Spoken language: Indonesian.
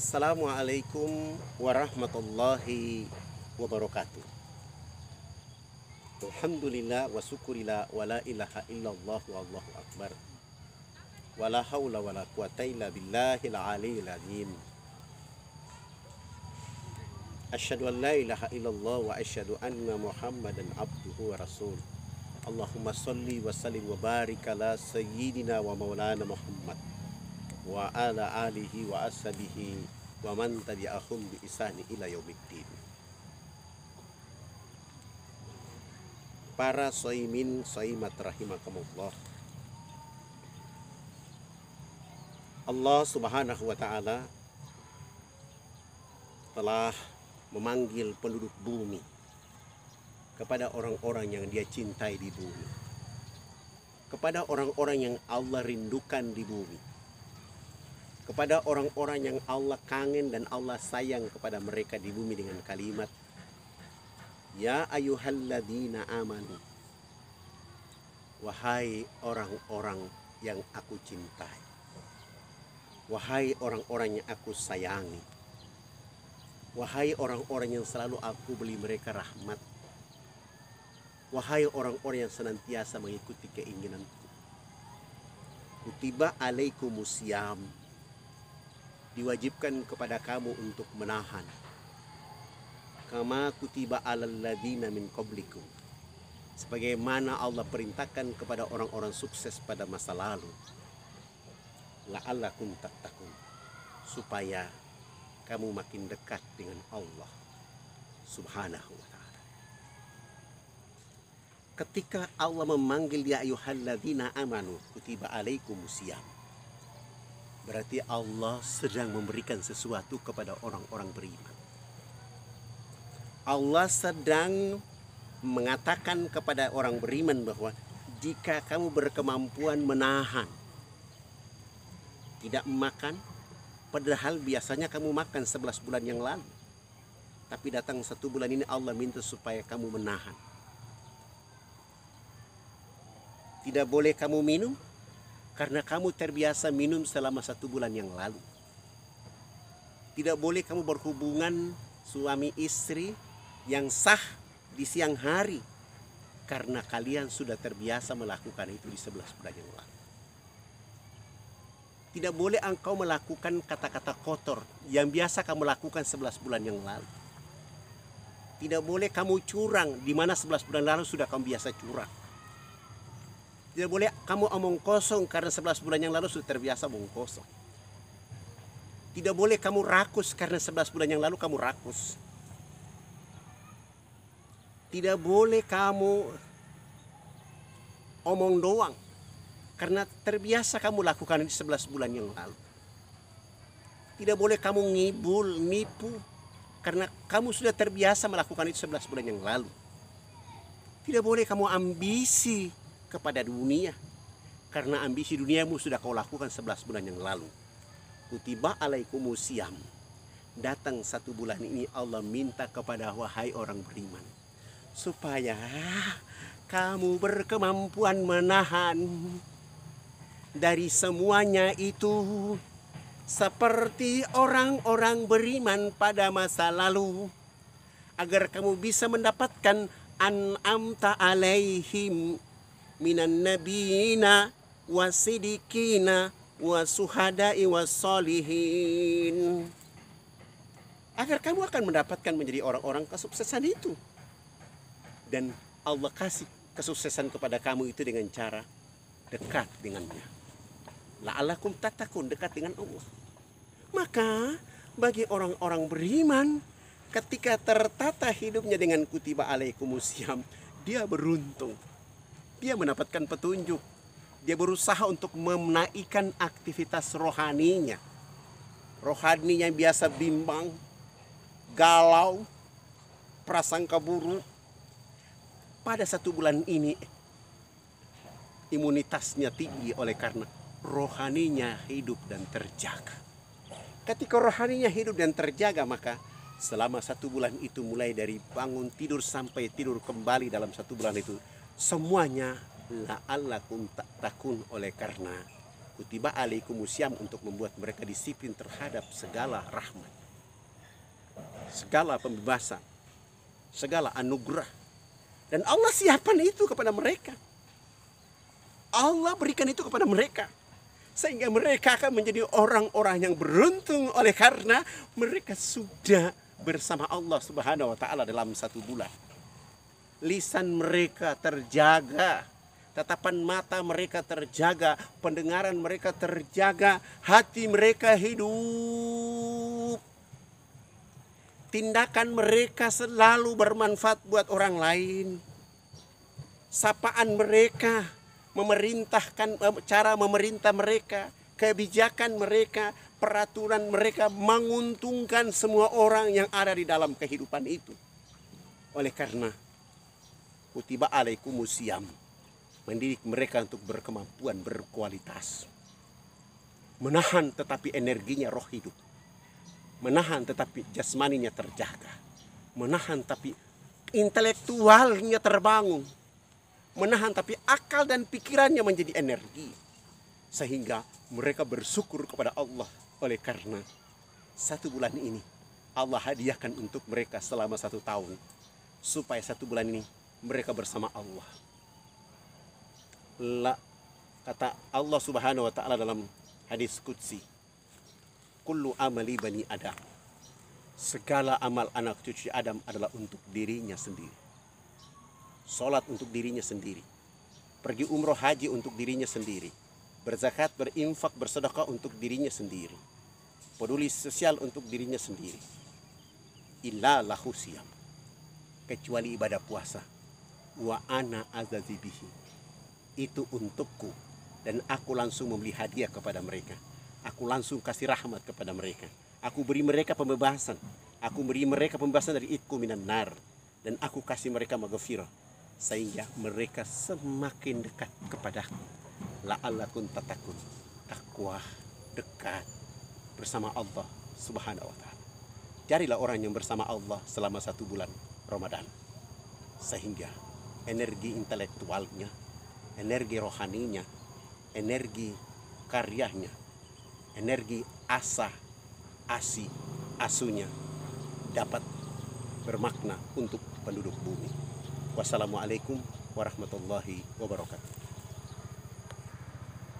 Assalamualaikum warahmatullahi wabarakatuh Alhamdulillah wa syukurillah wa la ilaha illallah wa allahu akbar wa la hawla wa la quwata illa billahil aliyil azim Asyhadu an la ilaha illallah wa asyhadu anna muhammadan abduhu wa rasul Allahumma salli wa sallim wa barik sayyidina wa maulana muhammad wa ala alihi wa ashabihi wa man tabi'ahum bi isani ila yaumiddin para soimin soimat rahimakumullah Allah subhanahu wa ta'ala telah memanggil penduduk bumi kepada orang-orang yang dia cintai di bumi kepada orang-orang yang Allah rindukan di bumi kepada orang-orang yang Allah kangen dan Allah sayang kepada mereka di bumi dengan kalimat Ya ayuhalladina amanu Wahai orang-orang yang aku cintai Wahai orang-orang yang aku sayangi Wahai orang-orang yang selalu aku beli mereka rahmat Wahai orang-orang yang senantiasa mengikuti keinginanku Kutiba alaikumusiam diwajibkan kepada kamu untuk menahan kama kutiba alal ladina min qablikum sebagaimana Allah perintahkan kepada orang-orang sukses pada masa lalu la'allakum tattaqun supaya kamu makin dekat dengan Allah subhanahu wa ta'ala ketika Allah memanggil ya ayyuhalladzina amanu kutiba alaikumusiyam Berarti Allah sedang memberikan sesuatu kepada orang-orang beriman. Allah sedang mengatakan kepada orang beriman bahwa jika kamu berkemampuan menahan, tidak makan, padahal biasanya kamu makan 11 bulan yang lalu. Tapi datang satu bulan ini Allah minta supaya kamu menahan. Tidak boleh kamu minum, karena kamu terbiasa minum selama satu bulan yang lalu. Tidak boleh kamu berhubungan suami istri yang sah di siang hari karena kalian sudah terbiasa melakukan itu di sebelah bulan yang lalu. Tidak boleh engkau melakukan kata-kata kotor yang biasa kamu lakukan sebelas bulan yang lalu. Tidak boleh kamu curang di mana sebelas bulan lalu sudah kamu biasa curang tidak boleh kamu omong kosong karena 11 bulan yang lalu sudah terbiasa omong kosong. Tidak boleh kamu rakus karena 11 bulan yang lalu kamu rakus. Tidak boleh kamu omong doang karena terbiasa kamu lakukan di 11 bulan yang lalu. Tidak boleh kamu ngibul, nipu karena kamu sudah terbiasa melakukan itu 11 bulan yang lalu. Tidak boleh kamu ambisi kepada dunia karena ambisi duniamu sudah kau lakukan 11 bulan yang lalu. Kutiba alaikum siam. Datang satu bulan ini Allah minta kepada wahai orang beriman. Supaya kamu berkemampuan menahan dari semuanya itu. Seperti orang-orang beriman pada masa lalu. Agar kamu bisa mendapatkan an'amta alaihim minan nabiyina wasidikina wasuhada'i wasolihin agar kamu akan mendapatkan menjadi orang-orang kesuksesan itu dan Allah kasih kesuksesan kepada kamu itu dengan cara dekat dengannya la'alakum tatakun dekat dengan Allah maka bagi orang-orang beriman ketika tertata hidupnya dengan kutiba alaikumusiam dia beruntung dia mendapatkan petunjuk. Dia berusaha untuk menaikkan aktivitas rohaninya. Rohaninya yang biasa bimbang, galau, prasangka buruk. Pada satu bulan ini, imunitasnya tinggi oleh karena rohaninya hidup dan terjaga. Ketika rohaninya hidup dan terjaga, maka selama satu bulan itu mulai dari bangun tidur sampai tidur kembali dalam satu bulan itu semuanya la la'allakum takun oleh karena kutiba musiam untuk membuat mereka disiplin terhadap segala rahmat segala pembebasan segala anugerah dan Allah siapkan itu kepada mereka Allah berikan itu kepada mereka sehingga mereka akan menjadi orang-orang yang beruntung oleh karena mereka sudah bersama Allah Subhanahu wa taala dalam satu bulan lisan mereka terjaga, tatapan mata mereka terjaga, pendengaran mereka terjaga, hati mereka hidup. Tindakan mereka selalu bermanfaat buat orang lain. Sapaan mereka memerintahkan eh, cara memerintah mereka, kebijakan mereka, peraturan mereka menguntungkan semua orang yang ada di dalam kehidupan itu. Oleh karena kutiba alaikumusiyam mendidik mereka untuk berkemampuan berkualitas menahan tetapi energinya roh hidup menahan tetapi jasmaninya terjaga menahan tapi intelektualnya terbangun menahan tapi akal dan pikirannya menjadi energi sehingga mereka bersyukur kepada Allah oleh karena satu bulan ini Allah hadiahkan untuk mereka selama satu tahun supaya satu bulan ini mereka bersama Allah. La kata Allah Subhanahu wa taala dalam hadis qudsi. Kullu amali bani Adam. Segala amal anak cucu Adam adalah untuk dirinya sendiri. Salat untuk dirinya sendiri. Pergi umroh haji untuk dirinya sendiri. Berzakat, berinfak, bersedekah untuk dirinya sendiri. Peduli sosial untuk dirinya sendiri. Illa lahu siam. Kecuali ibadah puasa wa ana azazibihi itu untukku dan aku langsung membeli hadiah kepada mereka aku langsung kasih rahmat kepada mereka aku beri mereka pembebasan aku beri mereka pembebasan dari itku minan nar dan aku kasih mereka maghfirah sehingga mereka semakin dekat kepadaku la'allakum tatakun takwa ah dekat bersama Allah subhanahu wa ta'ala carilah orang yang bersama Allah selama satu bulan Ramadan sehingga energi intelektualnya, energi rohaninya, energi karyanya, energi asa, asi, asunya dapat bermakna untuk penduduk bumi. Wassalamualaikum warahmatullahi wabarakatuh.